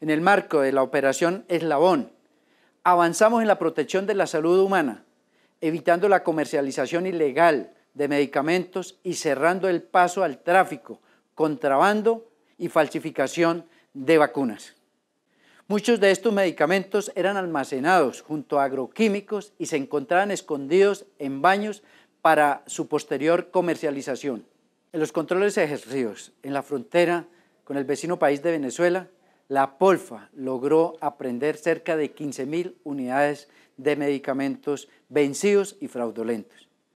en el marco de la operación Eslabón, avanzamos en la protección de la salud humana, evitando la comercialización ilegal de medicamentos y cerrando el paso al tráfico, contrabando y falsificación de vacunas. Muchos de estos medicamentos eran almacenados junto a agroquímicos y se encontraban escondidos en baños para su posterior comercialización. En los controles ejercidos en la frontera con el vecino país de Venezuela, la Polfa logró aprender cerca de 15.000 unidades de medicamentos vencidos y fraudulentos.